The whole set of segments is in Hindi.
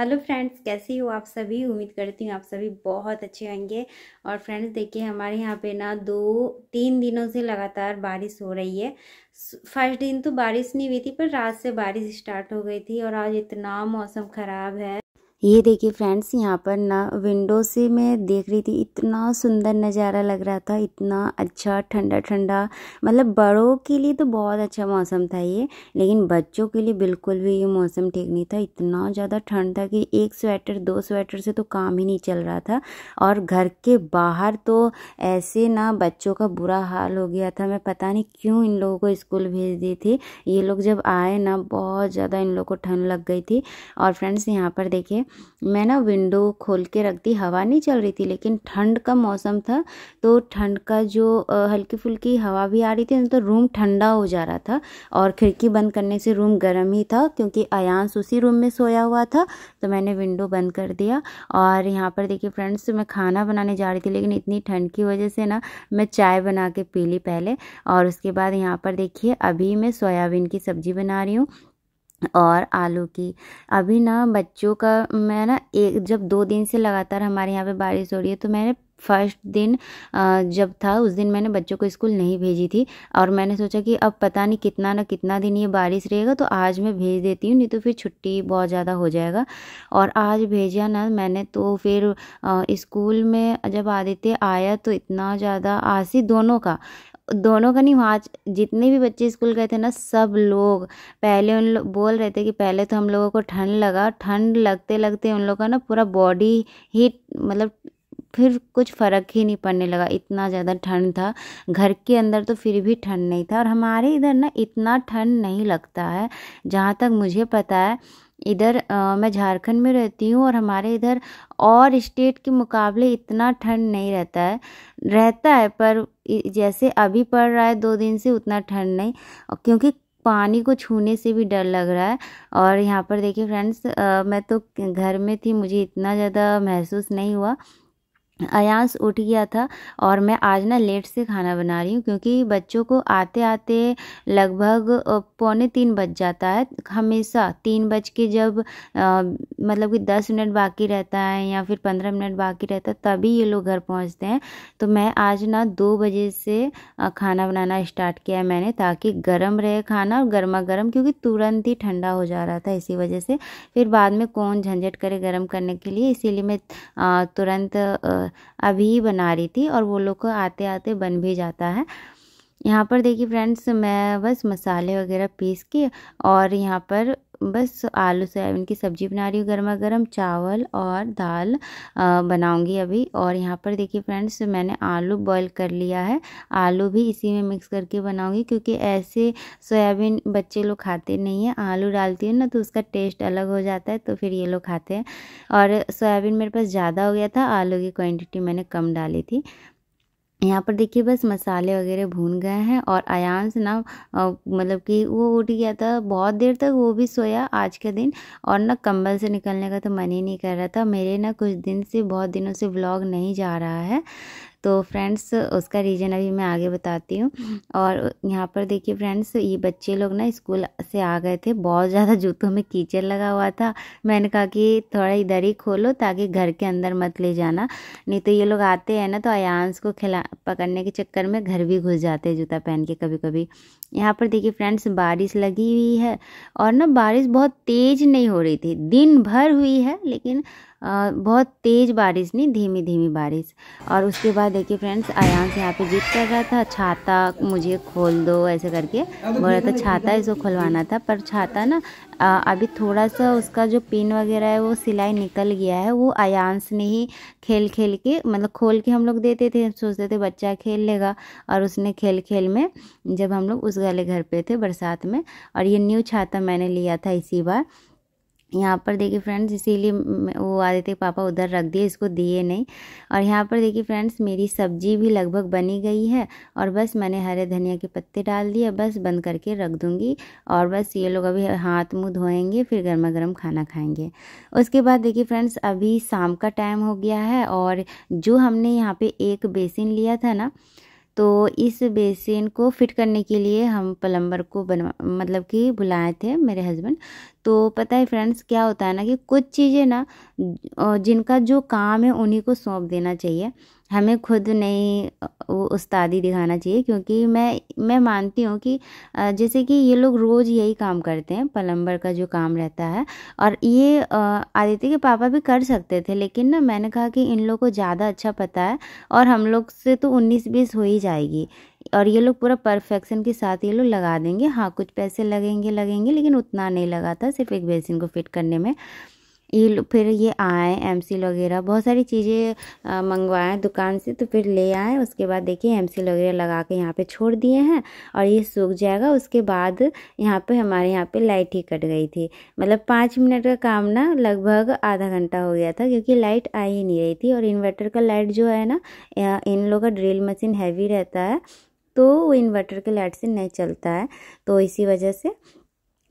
हेलो फ्रेंड्स कैसी हो आप सभी उम्मीद करती हूँ आप सभी बहुत अच्छे होंगे और फ्रेंड्स देखिए हमारे यहाँ पे ना दो तीन दिनों से लगातार बारिश हो रही है फर्स्ट दिन तो बारिश नहीं हुई थी पर रात से बारिश स्टार्ट हो गई थी और आज इतना मौसम ख़राब है ये देखिए फ्रेंड्स यहाँ पर ना विंडो से मैं देख रही थी इतना सुंदर नज़ारा लग रहा था इतना अच्छा ठंडा ठंडा मतलब बड़ों के लिए तो बहुत अच्छा मौसम था ये लेकिन बच्चों के लिए बिल्कुल भी ये मौसम ठीक नहीं था इतना ज़्यादा ठंड था कि एक स्वेटर दो स्वेटर से तो काम ही नहीं चल रहा था और घर के बाहर तो ऐसे ना बच्चों का बुरा हाल हो गया था मैं पता नहीं क्यों इन लोगों को स्कूल भेज दी थी ये लोग जब आए ना बहुत ज़्यादा इन लोग को ठंड लग गई थी और फ्रेंड्स यहाँ पर देखिए मैं ना विंडो खोल के रख दी हवा नहीं चल रही थी लेकिन ठंड का मौसम था तो ठंड का जो हल्की फुल्की हवा भी आ रही थी तो रूम ठंडा हो जा रहा था और खिड़की बंद करने से रूम गर्म ही था क्योंकि अयांस उसी रूम में सोया हुआ था तो मैंने विंडो बंद कर दिया और यहाँ पर देखिए फ्रेंड्स मैं खाना बनाने जा रही थी लेकिन इतनी ठंड की वजह से ना मैं चाय बना के पी ली पहले और उसके बाद यहाँ पर देखिए अभी मैं सोयाबीन की सब्ज़ी बना रही हूँ और आलू की अभी ना बच्चों का मैं ना एक जब दो दिन से लगातार हमारे यहाँ पे बारिश हो रही है तो मैंने फर्स्ट दिन जब था उस दिन मैंने बच्चों को स्कूल नहीं भेजी थी और मैंने सोचा कि अब पता नहीं कितना ना कितना दिन ये बारिश रहेगा तो आज मैं भेज देती हूँ नहीं तो फिर छुट्टी बहुत ज़्यादा हो जाएगा और आज भेजा ना मैंने तो फिर स्कूल में जब आदित्य आया तो इतना ज़्यादा आसी दोनों का दोनों का नहीं वहाँ जितने भी बच्चे स्कूल गए थे ना सब लोग पहले उन लोग बोल रहे थे कि पहले तो हम लोगों को ठंड लगा ठंड लगते लगते उन लोग का ना पूरा बॉडी ही मतलब फिर कुछ फ़र्क ही नहीं पड़ने लगा इतना ज़्यादा ठंड था घर के अंदर तो फिर भी ठंड नहीं था और हमारे इधर ना इतना ठंड नहीं लगता है जहाँ तक मुझे पता है इधर मैं झारखंड में रहती हूँ और हमारे इधर और स्टेट के मुकाबले इतना ठंड नहीं रहता है रहता है पर जैसे अभी पड़ रहा है दो दिन से उतना ठंड नहीं क्योंकि पानी को छूने से भी डर लग रहा है और यहाँ पर देखिए फ्रेंड्स मैं तो घर में थी मुझे इतना ज़्यादा महसूस नहीं हुआ अयांश उठ गया था और मैं आज ना लेट से खाना बना रही हूँ क्योंकि बच्चों को आते आते लगभग पौने तीन बज जाता है हमेशा तीन बज के जब आ, मतलब कि दस मिनट बाकी रहता है या फिर पंद्रह मिनट बाकी रहता है तभी ये लोग घर पहुँचते हैं तो मैं आज ना दो बजे से खाना बनाना स्टार्ट किया है मैंने ताकि गर्म रहे खाना और गर्मा गर्म क्योंकि तुरंत ही ठंडा हो जा रहा था इसी वजह से फिर बाद में कौन झंझट करे गर्म करने के लिए इसीलिए मैं तुरंत अभी ही बना रही थी और वो लोग को आते आते बन भी जाता है यहाँ पर देखिए फ्रेंड्स मैं बस मसाले वगैरह पीस के और यहाँ पर बस आलू सोयाबीन की सब्ज़ी बना रही हूँ गर्मा गर्म चावल और दाल बनाऊँगी अभी और यहाँ पर देखिए फ्रेंड्स मैंने आलू बॉईल कर लिया है आलू भी इसी में मिक्स करके बनाऊँगी क्योंकि ऐसे सोयाबीन बच्चे लोग खाते नहीं हैं आलू डालती हूँ ना तो उसका टेस्ट अलग हो जाता है तो फिर ये लोग खाते हैं और सोयाबीन मेरे पास ज़्यादा हो गया था आलू की क्वान्टिटी मैंने कम डाली थी यहाँ पर देखिए बस मसाले वगैरह भून गए हैं और से ना मतलब कि वो उठ गया था बहुत देर तक वो भी सोया आज के दिन और ना कंबल से निकलने का तो मन ही नहीं कर रहा था मेरे ना कुछ दिन से बहुत दिनों से व्लॉग नहीं जा रहा है तो फ्रेंड्स उसका रीज़न अभी मैं आगे बताती हूँ और यहाँ पर देखिए फ्रेंड्स ये बच्चे लोग ना स्कूल से आ गए थे बहुत ज़्यादा जूतों में कीचड़ लगा हुआ था मैंने कहा कि थोड़ा इधर ही खोलो ताकि घर के अंदर मत ले जाना नहीं तो ये लोग आते हैं ना तो अयांस को खिला पकड़ने के चक्कर में घर भी घुस जाते हैं जूता पहन के कभी कभी यहाँ पर देखिए फ्रेंड्स बारिश लगी हुई है और ना बारिश बहुत तेज़ नहीं हो रही थी दिन भर हुई है लेकिन आ, बहुत तेज़ बारिश नहीं धीमी धीमी बारिश और उसके बाद देखिए फ्रेंड्स से यहाँ पे जिद कर रहा था छाता मुझे खोल दो ऐसे करके बोल रहा था छाता इसको खुलवाना था पर छाता ना आ, अभी थोड़ा सा उसका जो पिन वगैरह है वो सिलाई निकल गया है वो अयांस ने ही खेल खेल के मतलब खोल के हम लोग देते थे सोचते थे बच्चा खेल लेगा और उसने खेल खेल में जब हम लोग उस वाले घर पे थे बरसात में और ये न्यू छाता मैंने लिया था इसी बार यहाँ पर देखिए फ्रेंड्स इसीलिए वो आदित्य पापा उधर रख दिए इसको दिए नहीं और यहाँ पर देखिए फ्रेंड्स मेरी सब्जी भी लगभग बनी गई है और बस मैंने हरे धनिया के पत्ते डाल दिए बस बंद करके रख दूँगी और बस ये लोग अभी हाथ मुंह धोएंगे फिर गर्मा गर्म खाना खाएंगे उसके बाद देखिए फ्रेंड्स अभी शाम का टाइम हो गया है और जो हमने यहाँ पर एक बेसिन लिया था ना तो इस बेसिन को फिट करने के लिए हम प्लम्बर को बनवा मतलब कि बुलाए थे मेरे हस्बैंड तो पता है फ्रेंड्स क्या होता है ना कि कुछ चीज़ें ना जिनका जो काम है उन्हीं को सौंप देना चाहिए हमें खुद नहीं वो उस्तादी दिखाना चाहिए क्योंकि मैं मैं मानती हूँ कि जैसे कि ये लोग रोज़ यही काम करते हैं पलम्बर का जो काम रहता है और ये आदित्य के पापा भी कर सकते थे लेकिन ना मैंने कहा कि इन लोग को ज़्यादा अच्छा पता है और हम लोग से तो उन्नीस बीस हो ही जाएगी और ये लोग पूरा परफेक्शन के साथ ये लोग लगा देंगे हाँ कुछ पैसे लगेंगे लगेंगे लेकिन उतना नहीं लगा था सिर्फ एक बेसिन को फिट करने में ये फिर ये आए एम वगैरह बहुत सारी चीज़ें मंगवाएँ दुकान से तो फिर ले आए उसके बाद देखिए एम वगैरह लगा के यहाँ पे छोड़ दिए हैं और ये सूख जाएगा उसके बाद यहाँ पे हमारे यहाँ पे लाइट ही कट गई थी मतलब पाँच मिनट का काम ना लगभग आधा घंटा हो गया था क्योंकि लाइट आ ही नहीं रही थी और इन्वर्टर का लाइट जो है ना इन लोगों का ड्रिल मशीन हैवी रहता है तो वो इन्वर्टर के लाइट से नहीं चलता है तो इसी वजह से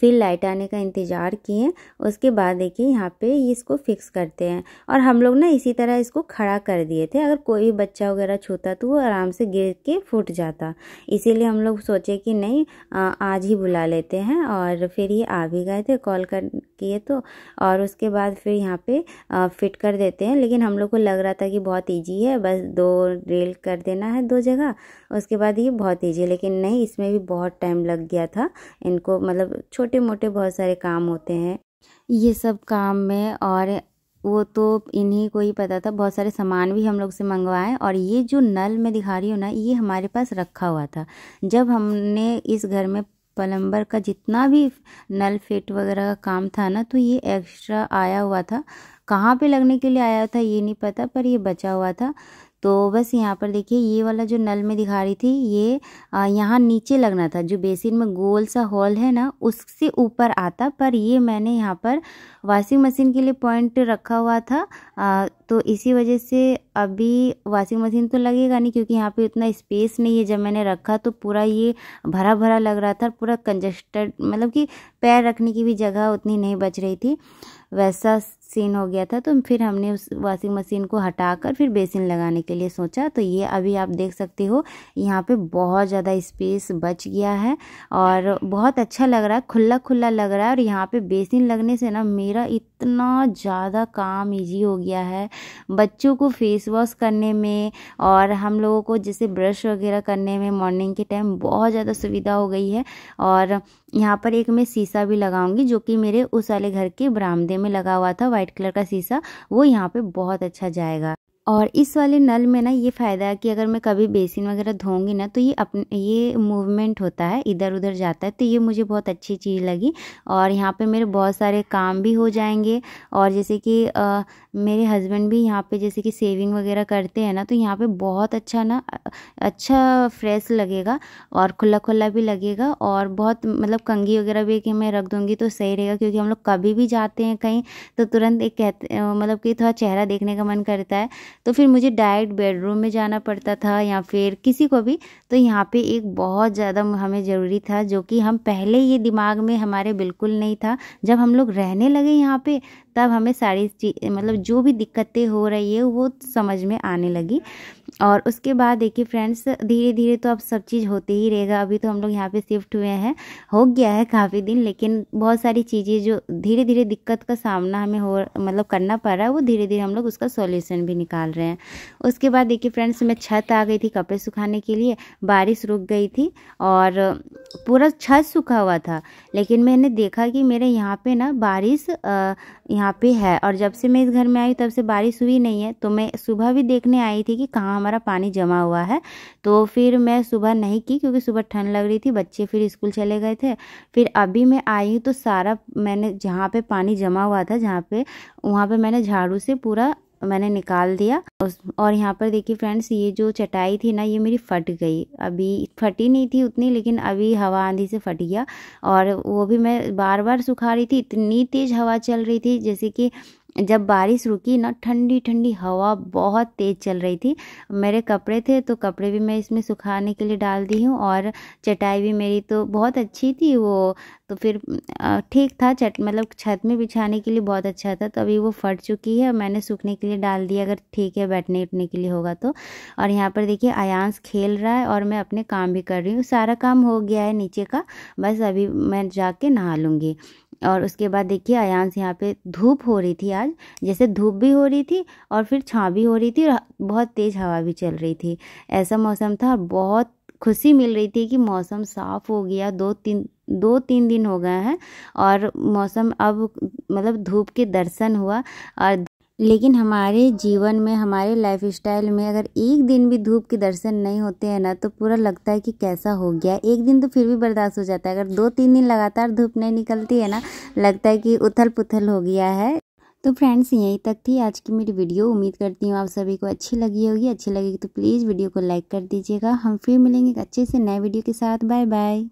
फिर लाइट आने का इंतज़ार किए उसके बाद देखिए यहाँ पे इसको फिक्स करते हैं और हम लोग ना इसी तरह इसको खड़ा कर दिए थे अगर कोई भी बच्चा वगैरह छूता तो वो आराम से गिर के फूट जाता इसीलिए हम लोग सोचे कि नहीं आ, आज ही बुला लेते हैं और फिर ये आ भी गए थे कॉल कर किए तो और उसके बाद फिर यहाँ पे फिट कर देते हैं लेकिन हम लोग को लग रहा था कि बहुत ईजी है बस दो रेल कर देना है दो जगह उसके बाद ये बहुत ईजी लेकिन नहीं इसमें भी बहुत टाइम लग गया था इनको मतलब छोटे मोटे बहुत सारे काम होते हैं ये सब काम में और वो तो इन्हीं को ही पता था बहुत सारे सामान भी हम लोग से मंगवाए और ये जो नल मैं दिखा रही हूँ ना ये हमारे पास रखा हुआ था जब हमने इस घर में पलम्बर का जितना भी नल फिट वगैरह का काम था ना तो ये एक्स्ट्रा आया हुआ था कहाँ पे लगने के लिए आया था ये नहीं पता पर ये बचा हुआ था तो बस यहाँ पर देखिए ये वाला जो नल में दिखा रही थी ये यहाँ नीचे लगना था जो बेसिन में गोल सा हॉल है ना उससे ऊपर आता पर ये मैंने यहाँ पर वॉशिंग मशीन के लिए पॉइंट रखा हुआ था आ, तो इसी वजह से अभी वॉशिंग मशीन तो लगेगा नहीं क्योंकि यहाँ पे उतना स्पेस नहीं है जब मैंने रखा तो पूरा ये भरा भरा लग रहा था पूरा कंजस्टेड मतलब कि पैर रखने की भी जगह उतनी नहीं बच रही थी वैसा सीन हो गया था तो फिर हमने उस वॉशिंग मशीन को हटाकर फिर बेसिन लगाने के लिए सोचा तो ये अभी आप देख सकते हो यहाँ पे बहुत ज़्यादा स्पेस बच गया है और बहुत अच्छा लग रहा है खुला खुला लग रहा है और यहाँ पे बेसिन लगने से ना मेरा इत इतना ज़्यादा काम इजी हो गया है बच्चों को फेस वॉश करने में और हम लोगों को जैसे ब्रश वगैरह करने में मॉर्निंग के टाइम बहुत ज़्यादा सुविधा हो गई है और यहाँ पर एक मैं शीशा भी लगाऊंगी जो कि मेरे उस वाले घर के बरामदे में लगा हुआ था वाइट कलर का शीशा वो यहाँ पर बहुत अच्छा जाएगा और इस वाले नल में ना ये फ़ायदा है कि अगर मैं कभी बेसिन वगैरह धोंगी ना तो ये अपने ये मूवमेंट होता है इधर उधर जाता है तो ये मुझे बहुत अच्छी चीज़ लगी और यहाँ पे मेरे बहुत सारे काम भी हो जाएंगे और जैसे कि आ, मेरे हस्बैंड भी यहाँ पे जैसे कि सेविंग वगैरह करते हैं ना तो यहाँ पे बहुत अच्छा ना अच्छा फ्रेश लगेगा और खुला खुला भी लगेगा और बहुत मतलब कंगी वगैरह भी कि मैं रख दूँगी तो सही रहेगा क्योंकि हम लोग कभी भी जाते हैं कहीं तो तुरंत एक कहते मतलब कि थोड़ा चेहरा देखने का मन करता है तो फिर मुझे डायरेक्ट बेडरूम में जाना पड़ता था या फिर किसी को भी तो यहाँ पे एक बहुत ज़्यादा हमें ज़रूरी था जो कि हम पहले ये दिमाग में हमारे बिल्कुल नहीं था जब हम लोग रहने लगे यहाँ पे तब हमें सारी मतलब जो भी दिक्कतें हो रही है वो समझ में आने लगी और उसके बाद देखिए फ्रेंड्स धीरे धीरे तो अब सब चीज़ होते ही रहेगा अभी तो हम लोग यहाँ पे शिफ्ट हुए हैं हो गया है काफ़ी दिन लेकिन बहुत सारी चीज़ें जो धीरे धीरे दिक्कत का सामना हमें हो मतलब करना पड़ रहा है वो धीरे धीरे हम लोग उसका सोल्यूशन भी निकाल रहे हैं उसके बाद देखिए फ्रेंड्स मैं छत आ गई थी कपड़े सुखाने के लिए बारिश रुक गई थी और पूरा छत सूखा हुआ था लेकिन मैंने देखा कि मेरे यहाँ पर ना बारिश यहाँ पर है और जब से मैं इस घर में आई तब से बारिश हुई नहीं है तो मैं सुबह भी देखने आई थी कि कहाँ हमारा पानी जमा हुआ है तो फिर मैं सुबह नहीं की क्योंकि सुबह ठंड लग रही थी बच्चे फिर स्कूल चले गए थे फिर अभी मैं आई हूँ तो सारा मैंने जहाँ पे पानी जमा हुआ था जहाँ पे वहाँ पे मैंने झाड़ू से पूरा मैंने निकाल दिया और यहाँ पर देखिए फ्रेंड्स ये जो चटाई थी ना ये मेरी फट गई अभी फटी नहीं थी उतनी लेकिन अभी हवा आंधी से फट गया और वो भी मैं बार बार सुखा रही थी इतनी तेज़ हवा चल रही थी जैसे कि जब बारिश रुकी ना ठंडी ठंडी हवा बहुत तेज़ चल रही थी मेरे कपड़े थे तो कपड़े भी मैं इसमें सुखाने के लिए डाल दी हूँ और चटाई भी मेरी तो बहुत अच्छी थी वो तो फिर ठीक था चट मतलब छत में बिछाने के लिए बहुत अच्छा था तो अभी वो फट चुकी है मैंने सूखने के लिए डाल दिया अगर ठीक है बैठने उठने के लिए होगा तो और यहाँ पर देखिए आयांस खेल रहा है और मैं अपने काम भी कर रही हूँ सारा काम हो गया है नीचे का बस अभी मैं जाके नहा लूँगी और उसके बाद देखिए अयांश यहाँ पे धूप हो रही थी आज जैसे धूप भी हो रही थी और फिर छाँ भी हो रही थी और बहुत तेज़ हवा भी चल रही थी ऐसा मौसम था और बहुत खुशी मिल रही थी कि मौसम साफ़ हो गया दो तीन दो तीन दिन हो गए हैं और मौसम अब मतलब धूप के दर्शन हुआ और लेकिन हमारे जीवन में हमारे लाइफ स्टाइल में अगर एक दिन भी धूप के दर्शन नहीं होते हैं ना तो पूरा लगता है कि कैसा हो गया एक दिन तो फिर भी बर्दाश्त हो जाता है अगर दो तीन दिन लगातार धूप नहीं निकलती है ना लगता है कि उथल पुथल हो गया है तो फ्रेंड्स यहीं तक थी आज की मेरी वीडियो उम्मीद करती हूँ आप सभी को अच्छी लगी होगी अच्छी लगेगी तो प्लीज़ वीडियो को लाइक कर दीजिएगा हम फिर मिलेंगे एक अच्छे से नए वीडियो के साथ बाय बाय